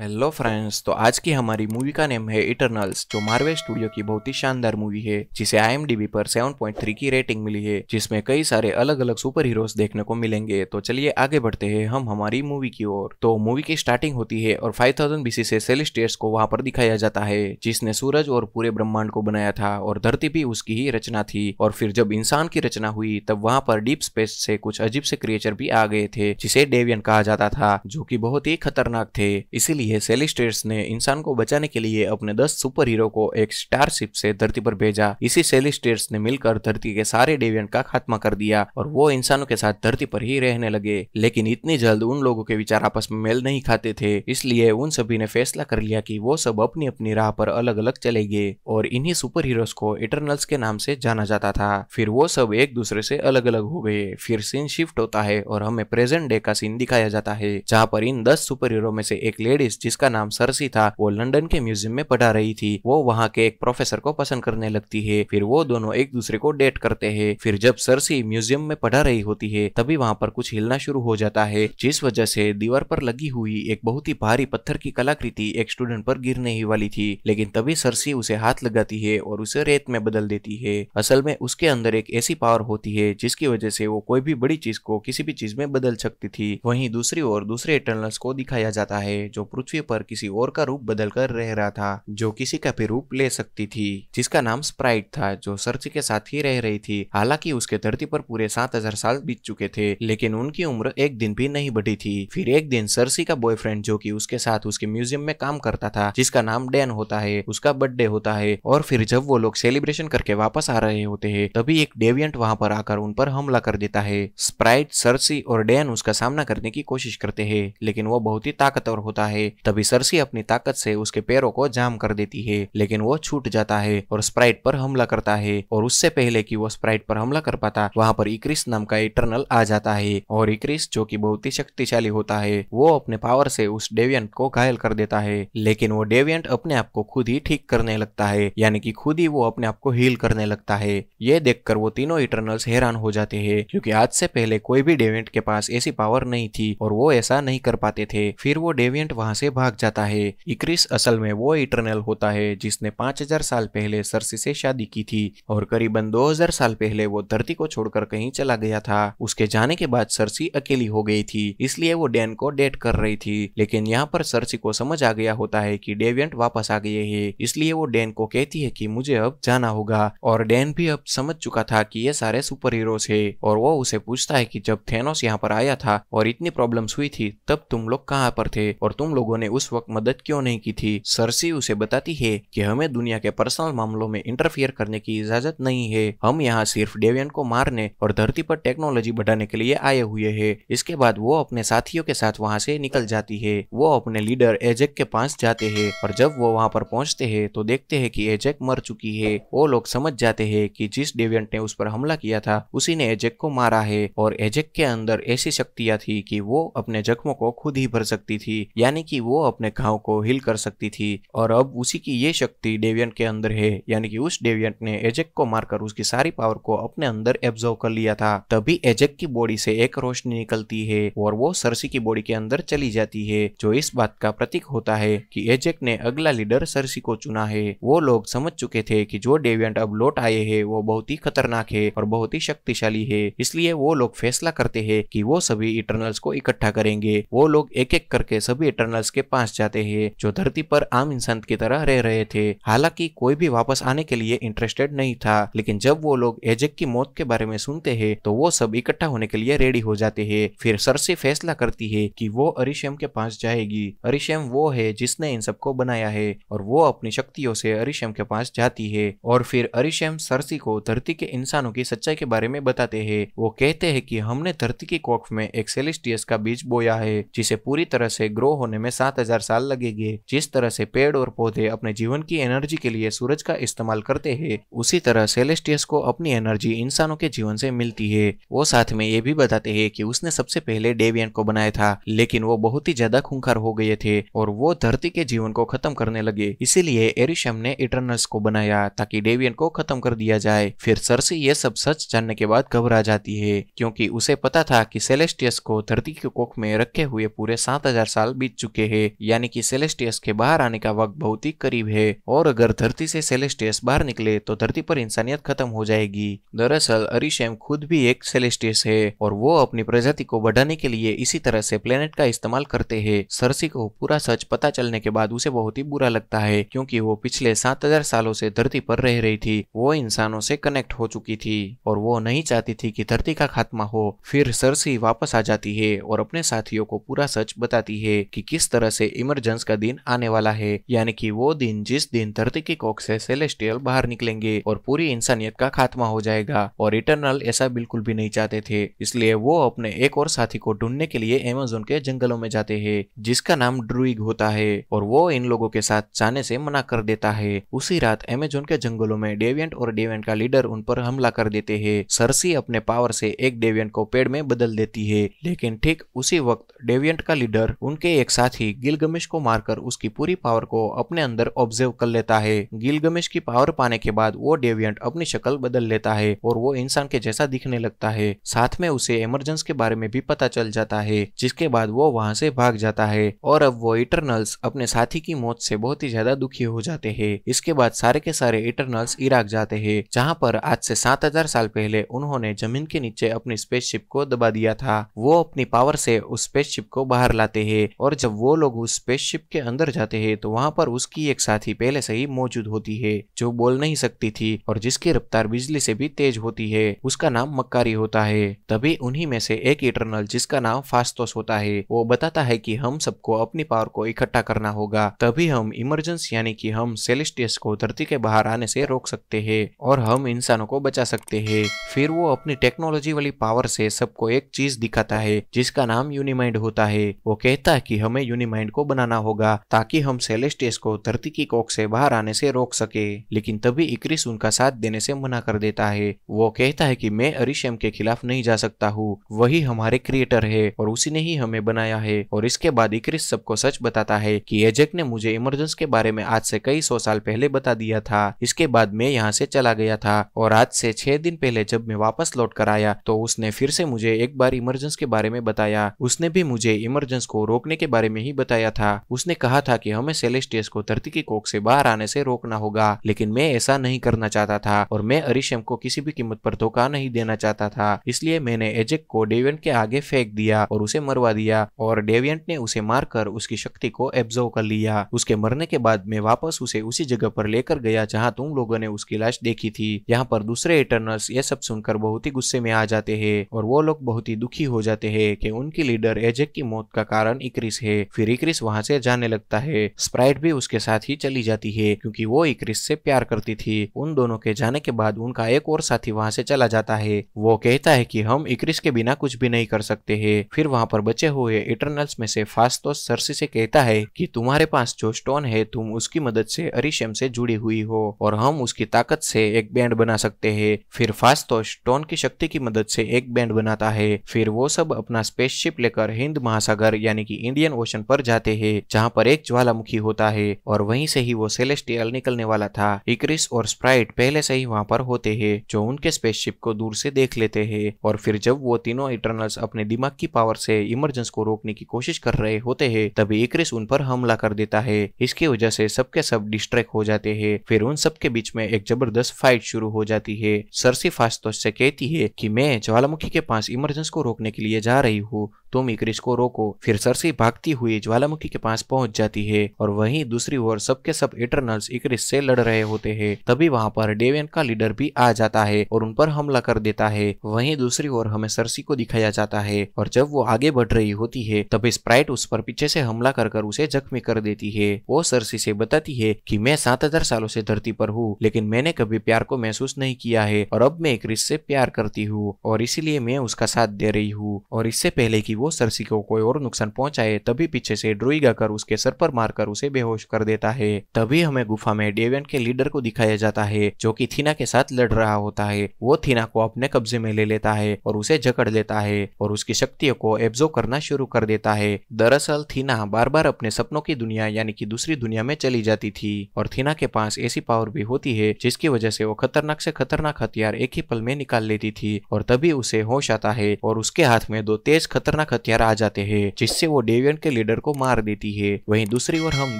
hello friends तो आज की हमारी मूवी का नेम है इटरनल्स जो मार्वे स्टूडियो की बहुत ही शानदार मूवी है जिसे आईएमडीबी पर 7.3 की रेटिंग मिली है जिसमें कई सारे अलग अलग सुपर हीरोज देखने को मिलेंगे तो चलिए आगे बढ़ते हैं हम हमारी मूवी की ओर तो मूवी की स्टार्टिंग होती है और थाउजेंड बीसी से को वहाँ पर दिखाया जाता है जिसने सूरज और पूरे ब्रह्मांड को बनाया था और धरती भी उसकी ही रचना थी और फिर जब इंसान की रचना हुई तब वहाँ पर डीप स्पेस से कुछ अजीब से क्रिएचर भी आ गए थे जिसे डेवियन कहा जाता था जो की बहुत ही खतरनाक थे इसीलिए दी है सेलिस्टेट्स ने इंसान को बचाने के लिए अपने दस सुपर हीरो को एक स्टारशिप से धरती पर भेजा इसी सेलिस्टेट्स ने मिलकर धरती के सारे डेवियंट का खात्मा कर दिया और वो इंसानों के साथ धरती पर ही रहने लगे लेकिन इतनी जल्द उन लोगों के विचार आपस में मेल नहीं खाते थे इसलिए उन सभी ने फैसला कर लिया की वो सब अपनी अपनी राह पर अलग अलग चले गए और इन्ही सुपर हीरोज को इटरनल्स के नाम से जाना जाता था फिर वो सब एक दूसरे से अलग अलग हो गए फिर सीन शिफ्ट होता है और हमें प्रेजेंट डे का सीन दिखाया जाता है जहाँ पर इन दस सुपर हीरो में से एक लेडीज मिस जिसका नाम सरसी था वो लंदन के म्यूजियम में पढ़ा रही थी वो वहाँ के एक प्रोफेसर को पसंद करने लगती है फिर वो दोनों एक दूसरे को डेट करते हैं फिर जब सरसी म्यूजियम में पढ़ा रही होती है तभी वहाँ पर कुछ हिलना शुरू हो जाता है जिस वजह से दीवार पर लगी हुई एक बहुत ही भारी पत्थर की कलाकृति एक स्टूडेंट पर गिरने ही वाली थी लेकिन तभी सरसी उसे हाथ लगाती है और उसे रेत में बदल देती है असल में उसके अंदर एक ऐसी पावर होती है जिसकी वजह से वो कोई भी बड़ी चीज को किसी भी चीज में बदल सकती थी वहीं दूसरी ओर दूसरे टनल्स को दिखाया जाता है जो पृथ्वी पर किसी और का रूप बदल कर रह रहा था जो किसी का भी रूप ले सकती थी जिसका नाम स्प्राइट था जो सर्च के साथ ही रह रही थी हालांकि उसके धरती पर पूरे सात हजार साल बीत चुके थे लेकिन उनकी उम्र एक दिन भी नहीं बढ़ी थी फिर एक दिन सरसी का बॉयफ्रेंड जो कि उसके साथ उसके म्यूजियम में काम करता था जिसका नाम डैन होता है उसका बर्थडे होता है और फिर जब वो लोग सेलिब्रेशन करके वापस आ रहे होते हैं तभी एक डेवियंट वहां पर आकर उन पर हमला कर देता है स्प्राइट सरसी और डैन उसका सामना करने की कोशिश करते हैं लेकिन वो बहुत ही ताकतवर होता है तभी सरसी अपनी ताकत से उसके पैरों को जाम कर देती है लेकिन वो छूट जाता है और स्प्राइट पर हमला करता है और उससे पहले कि वो स्प्राइट पर हमला कर पाता वहाँ पर इक्रिस नाम का इटर्नल आ जाता है और इक्रिस जो की बहुत ही शक्तिशाली होता है वो अपने पावर से उस डेवियंट को घायल कर देता है लेकिन वो डेवियंट अपने आप को खुद ही ठीक करने लगता है यानी कि खुद ही वो अपने आप को हील करने लगता है ये देखकर वो तीनों इटर्नल्स हैरान हो जाते हैं क्योंकि आज से पहले कोई भी डेवियंट के पास ऐसी पावर नहीं थी और वो ऐसा नहीं कर पाते थे फिर वो डेवियंट वहां से से भाग जाता है इक्रिस असल में वो इटरनल होता है जिसने 5000 साल पहले सरसी से शादी की थी और करीबन 2000 साल पहले वो धरती को छोड़कर कहीं चला गया था उसके जाने के बाद सरसी अकेली हो गई थी इसलिए वो डैन को डेट कर रही थी लेकिन यहाँ पर सरसी को समझ आ गया होता है की डेवियंट वापस आ गए है इसलिए वो डैन को कहती है की मुझे अब जाना होगा और डैन भी अब समझ चुका था की ये सारे सुपर हीरोज है और वो उसे पूछता है की जब थेनोस यहाँ पर आया था और इतनी प्रॉब्लम हुई थी तब तुम लोग कहाँ पर थे और तुम लोगों लोगों ने उस वक्त मदद क्यों नहीं की थी सरसी उसे बताती है कि हमें दुनिया के पर्सनल मामलों में इंटरफियर करने की इजाजत नहीं है हम यहाँ सिर्फ डेवियन को मारने और धरती पर टेक्नोलॉजी बढ़ाने के लिए आए हुए है इसके बाद वो अपने साथियों के साथ वहाँ से निकल जाती है वो अपने लीडर एजेक के पास जाते है और जब वो वहाँ पर पहुँचते है तो देखते है की एजेक मर चुकी है वो लोग समझ जाते है की जिस डेवियंट ने उस पर हमला किया था उसी ने एजेक को मारा है और एजेक के अंदर ऐसी शक्तियाँ थी कि वो अपने जख्मों को खुद ही भर सकती थी यानी कि वो अपने घाव को हिल कर सकती थी और अब उसी की ये शक्ति डेवियंट के अंदर है यानी कि उस डेवियंट ने एजेक को मारकर उसकी सारी पावर को अपने अंदर एब्जॉर्व कर लिया था तभी एजेक की बॉडी से एक रोशनी निकलती है और वो सरसी की बॉडी के अंदर चली जाती है जो इस बात का प्रतीक होता है कि एजेक ने अगला लीडर सरसी को चुना है वो लोग समझ चुके थे कि जो डेवियंट अब लौट आए हैं वो बहुत ही खतरनाक है और बहुत ही शक्तिशाली है इसलिए वो लोग फैसला करते हैं कि वो सभी इटर्नल्स को इकट्ठा करेंगे वो लोग एक एक करके सभी इटर्नल मार्स के पास जाते हैं जो धरती पर आम इंसान की तरह रह रहे थे हालांकि कोई भी वापस आने के लिए इंटरेस्टेड नहीं था लेकिन जब वो लोग एजेक की मौत के बारे में सुनते हैं तो वो सब इकट्ठा होने के लिए रेडी हो जाते हैं फिर सरसी फैसला करती है कि वो अरिशम के पास जाएगी अरिशम वो है जिसने इन सबको बनाया है और वो अपनी शक्तियों से अरिशम के पास जाती है और फिर अरिशम सरसी को धरती के इंसानों की सच्चाई के बारे में बताते हैं वो कहते हैं कि हमने धरती के कोख में एक सेलिस्टियस का बीज बोया है जिसे पूरी तरह से ग्रो होने में सात हजार साल लगेंगे जिस तरह से पेड़ और पौधे अपने जीवन की एनर्जी के लिए सूरज का इस्तेमाल करते हैं उसी तरह सेलेस्टियस को अपनी एनर्जी इंसानों के जीवन से मिलती है वो साथ में ये भी बताते है की उसने सबसे पहले डेवियन को बनाया था लेकिन वो बहुत ही ज्यादा खूंखार हो गए थे और वो धरती के जीवन को खत्म करने लगे इसीलिए एरिशम ने इटर्नल्स को बनाया ताकि डेवियन को खत्म कर दिया जाए फिर सरसी ये सब सच जानने के बाद घबरा जाती है क्योंकि उसे पता था कि सेलेस्टियस को धरती के कोख में रखे हुए पूरे सात हजार साल बीत चुके है हैं यानी कि सेलेस्टियस के बाहर आने का वक्त बहुत ही करीब है और अगर धरती से सेलेस्टियस बाहर निकले तो धरती पर इंसानियत खत्म हो जाएगी दरअसल अरिशेम खुद भी एक सेलेस्टियस है और वो अपनी प्रजाति को बढ़ाने के लिए इसी तरह से प्लेनेट का इस्तेमाल करते है सरसी को पूरा सच पता चलने के बाद उसे बहुत ही बुरा लगता है क्योंकि वो पिछले सात हजार सालों से धरती पर रह रही थी वो इंसानों से कनेक्ट हो चुकी थी और वो नहीं चाहती थी कि धरती का खात्मा हो फिर सरसी वापस आ जाती है और अपने साथियों को पूरा सच बताती है कि किस तरह से इमरजेंस का दिन आने वाला है यानी कि वो दिन जिस दिन धरती की कोख से सेलेस्टियल बाहर निकलेंगे और पूरी इंसानियत का खात्मा हो जाएगा और इटरनल ऐसा बिल्कुल भी नहीं चाहते थे इसलिए वो अपने एक और साथी को ढूंढने के लिए एमेजोन के जंगलों में जाते है जिसका नाम ड्रुइग होता है और वो इन लोगों के साथ जाने से मना कर देता है उसी रात एमेजोन के जंगलों में डेवियंट और डेवियंट का लीडर उन पर हमला कर देते है सरसी अपने पावर से एक डेवियंट को पेड़ में बदल देती है लेकिन ठीक उसी वक्त डेवियंट का लीडर उनके एक साथी ही गिलगमिश को मारकर उसकी पूरी पावर को अपने अंदर ऑब्जर्व कर लेता है गिलगमिश की पावर पाने के बाद वो डेवियंट अपनी शक्ल बदल लेता है और वो इंसान के जैसा दिखने लगता है साथ में उसे एमरजेंस के बारे में भी पता चल जाता है जिसके बाद वो वहाँ से भाग जाता है और अब वो इटरनल्स अपने साथी की मौत से बहुत ही ज्यादा दुखी हो जाते हैं इसके बाद सारे के सारे इटरनल्स इराक जाते हैं जहाँ पर आज से सात साल पहले उन्होंने जमीन के नीचे अपनी स्पेसशिप को दबा दिया था वो अपनी पावर से उस स्पेसशिप को बाहर लाते हैं और जब वो लोग उस स्पेसशिप के अंदर जाते हैं तो वहाँ पर उसकी एक साथी पहले से ही मौजूद होती है जो बोल नहीं सकती थी और जिसकी रफ्तार बिजली से भी तेज होती है उसका नाम मक्कारी होता है तभी उन्हीं में से एक इटरनल जिसका नाम फास्तोस होता है वो बताता है कि हम सबको अपनी पावर को इकट्ठा करना होगा तभी हम इमरजेंसी यानी कि हम सेलेस्टियस को धरती के बाहर आने से रोक सकते हैं और हम इंसानों को बचा सकते हैं फिर वो अपनी टेक्नोलॉजी वाली पावर से सबको एक चीज दिखाता है जिसका नाम यूनिमाइंड होता है वो कहता है कि हमें अपनी माइंड को बनाना होगा ताकि हम सेलेस्टियस को धरती की कोख से बाहर आने से रोक सके लेकिन तभी इक्रिस उनका साथ देने से मना कर देता है वो कहता है कि मैं अरिशम के खिलाफ नहीं जा सकता हूँ वही हमारे क्रिएटर है और उसी ने ही हमें बनाया है और इसके बाद इक्रिस सबको सच बताता है कि एजेक ने मुझे इमरजेंस के बारे में आज से कई सौ साल पहले बता दिया था इसके बाद मैं यहाँ से चला गया था और आज से छह दिन पहले जब मैं वापस लौट कर आया तो उसने फिर से मुझे एक बार इमरजेंस के बारे में बताया उसने भी मुझे इमरजेंस को रोकने के बारे में ही बताया था उसने कहा था कि हमें सेलेस्टियस को धरती की कोख से बाहर आने से रोकना होगा लेकिन मैं ऐसा नहीं करना चाहता था और मैं अरिशम को किसी भी कीमत पर धोखा नहीं देना चाहता था इसलिए मैंने एजेक को डेवियंट के आगे फेंक दिया और उसे मरवा दिया और डेवियंट ने उसे मारकर उसकी शक्ति को एब्जर्व कर लिया उसके मरने के बाद मैं वापस उसे उसी जगह पर लेकर गया जहाँ तुम लोगों ने उसकी लाश देखी थी यहाँ पर दूसरे इटर्नल्स ये सब सुनकर बहुत ही गुस्से में आ जाते हैं और वो लोग बहुत ही दुखी हो जाते हैं कि उनकी लीडर एजेक की मौत का कारण इक्रिस है फिर फिर इक्रिस वहाँ से जाने लगता है स्प्राइट भी उसके साथ ही चली जाती है क्योंकि वो इक्रिस से प्यार करती थी उन दोनों के जाने के बाद उनका एक और साथी वहाँ से चला जाता है वो कहता है कि हम इक्रिस के बिना कुछ भी नहीं कर सकते है फिर वहाँ पर बचे हुए इटरनल्स में से फास्तो सरसी से कहता है कि तुम्हारे पास जो स्टोन है तुम उसकी मदद से अरिशम से जुड़ी हुई हो और हम उसकी ताकत से एक बैंड बना सकते है फिर फास्तोस स्टोन की शक्ति की मदद से एक बैंड बनाता है फिर वो सब अपना स्पेसशिप लेकर हिंद महासागर यानी कि इंडियन ओशन पर जाते हैं जहाँ पर एक ज्वालामुखी होता है और वहीं से ही वो सेलेस्टियल निकलने वाला था इक्रिस और स्प्राइट पहले से ही वहाँ पर होते हैं जो उनके स्पेसशिप को दूर से देख लेते हैं और फिर जब वो तीनों इटर्नल्स अपने दिमाग की पावर से इमरजेंस को रोकने की कोशिश कर रहे होते हैं तभी इक्रिस उन पर हमला कर देता है इसकी वजह से सबके सब डिस्ट्रैक्ट हो जाते हैं फिर उन सबके बीच में एक जबरदस्त फाइट शुरू हो जाती है सरसी फास्तोस से कहती है की मैं ज्वालामुखी के पास इमरजेंस को रोकने के लिए जा रही हूँ तुम इक्रिश को रोको फिर सरसी भागती हुई ज्वालामुखी के पास पहुंच जाती है और वहीं दूसरी ओर सबके सब इटरनल्स इक्रिस से लड़ रहे होते हैं तभी वहां पर डेवियन का लीडर भी आ जाता है और उन पर हमला कर देता है वहीं दूसरी ओर हमें सरसी को दिखाया जाता है और जब वो आगे बढ़ रही होती है तब स्प्राइट उस पर पीछे से हमला कर कर उसे जख्मी कर देती है वो सरसी से बताती है कि मैं सात हजार सालों से धरती पर हूँ लेकिन मैंने कभी प्यार को महसूस नहीं किया है और अब मैं इक्रिश से प्यार करती हूँ और इसीलिए मैं उसका साथ दे रही हूँ और इससे पहले की वो सरसी को कोई और नुकसान पहुंचाए तभी पीछे से ड्रोइगा कर उसके सर पर मारकर उसे बेहोश कर देता है तभी हमें गुफा में डेवियन के लीडर को दिखाया जाता है जो की थीना के साथ लड़ रहा होता है वो थीना को अपने कब्जे में ले लेता है और उसे जकड़ लेता है और उसकी शक्तियों को एब्जो करना शुरू कर देता है दरअसल थीना बार बार अपने सपनों की दुनिया यानी कि दूसरी दुनिया में चली जाती थी और थीना के पास ऐसी पावर भी होती है जिसकी वजह से वो खतरनाक से खतरनाक हथियार एक ही पल में निकाल लेती थी और तभी उसे होश आता है और उसके हाथ में दो तेज खतरनाक हथियार आ जाते हैं जिससे वो डेवियन के लीडर को मार देती है वहीं दूसरी ओर हम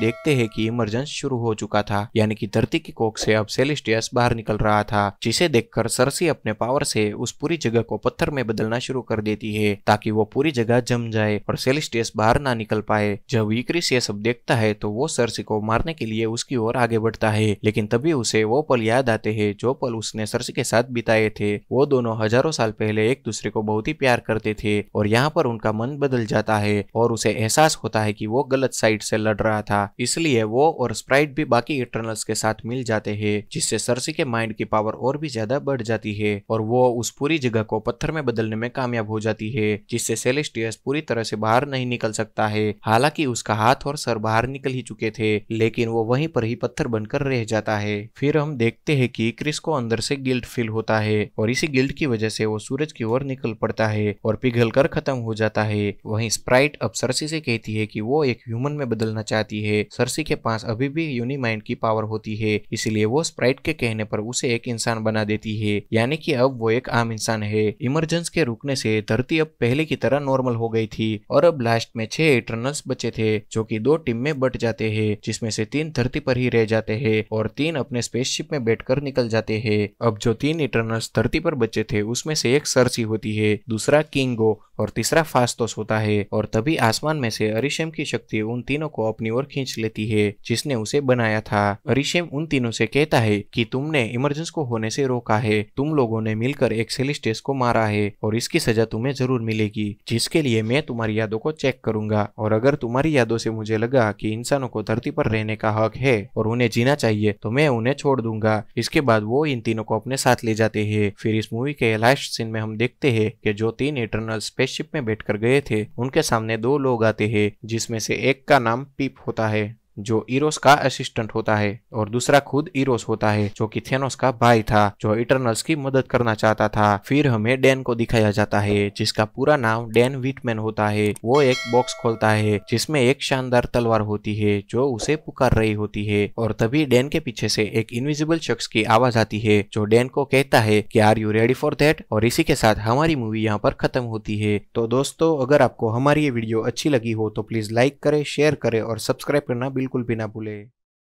देखते हैं कि इमरजेंस शुरू हो चुका था यानी कि धरती की कोख से अब सेलिस्टियस बाहर निकल रहा था जिसे देखकर सरसी अपने पावर से उस पूरी जगह को पत्थर में बदलना शुरू कर देती है ताकि वो पूरी जगह जम जाए और सेलिस्टियस बाहर ना निकल पाए जब विक्रिस ये सब देखता है तो वो सरसी को मारने के लिए उसकी ओर आगे बढ़ता है लेकिन तभी उसे वो पल याद आते है जो पल उसने सरसी के साथ बिताए थे वो दोनों हजारों साल पहले एक दूसरे को बहुत ही प्यार करते थे और यहाँ पर उनका उनका मन बदल जाता है और उसे एहसास होता है कि वो गलत साइड से लड़ रहा था इसलिए वो और स्प्राइट भी बाकी इटर्नल्स के साथ मिल जाते हैं जिससे सरसी के माइंड की पावर और भी ज्यादा बढ़ जाती है और वो उस पूरी जगह को पत्थर में बदलने में कामयाब हो जाती है जिससे सेलेस्टियस पूरी तरह से बाहर नहीं निकल सकता है हालांकि उसका हाथ और सर बाहर निकल ही चुके थे लेकिन वो वहीं पर ही पत्थर बनकर रह जाता है फिर हम देखते हैं कि क्रिस को अंदर से गिल्ट फील होता है और इसी गिल्ट की वजह से वो सूरज की ओर निकल पड़ता है और पिघल कर खत्म हो जाता जाता है वहीं स्प्राइट अब सरसी से कहती है कि वो एक ह्यूमन में बदलना चाहती है सरसी के पास अभी भी यूनिमाइंड की पावर होती है इसीलिए वो स्प्राइट के कहने पर उसे एक इंसान बना देती है यानी कि अब वो एक आम इंसान है इमरजेंस के रुकने से धरती अब पहले की तरह नॉर्मल हो गई थी और अब लास्ट में छह इटर्नल्स बचे थे जो की दो टीम में बट जाते हैं जिसमें से तीन धरती पर ही रह जाते हैं और तीन अपने स्पेसशिप में बैठकर निकल जाते हैं अब जो तीन इटर्नल्स धरती पर बचे थे उसमें से एक सरसी होती है दूसरा किंगो और तीसरा फास्तोस होता है और तभी आसमान में से अरिशम की शक्ति उन तीनों को अपनी ओर खींच लेती है जिसने उसे बनाया था अरिशम उन तीनों से कहता है कि तुमने इमरजेंस को होने से रोका है तुम लोगों ने मिलकर एक सेलिस्टेस को मारा है और इसकी सजा तुम्हें जरूर मिलेगी जिसके लिए मैं तुम्हारी यादों को चेक करूंगा और अगर तुम्हारी यादों से मुझे लगा कि इंसानों को धरती पर रहने का हक है और उन्हें जीना चाहिए तो मैं उन्हें छोड़ दूंगा इसके बाद वो इन तीनों को अपने साथ ले जाते हैं फिर इस मूवी के लास्ट सीन में हम देखते हैं कि जो तीन इटरनल स्पेसशिप में बैठ कर गए थे उनके सामने दो लोग आते हैं जिसमें से एक का नाम पीप होता है जो ईरोस का असिस्टेंट होता है और दूसरा खुद इरोस होता है जो कि थेनोस का भाई था जो इटर्नल्स की मदद करना चाहता था फिर हमें डैन को दिखाया जाता है जिसका पूरा नाम डैन विटमैन होता है वो एक बॉक्स खोलता है जिसमें एक शानदार तलवार होती है जो उसे पुकार रही होती है और तभी डैन के पीछे से एक इनविजिबल शख्स की आवाज आती है जो डैन को कहता है की are you ready for that और इसी के साथ हमारी मूवी यहाँ पर खत्म होती है तो दोस्तों अगर आपको हमारी ये वीडियो अच्छी लगी हो तो प्लीज लाइक करे शेयर करे और सब्सक्राइब करना बिल्कुल भी ना भूले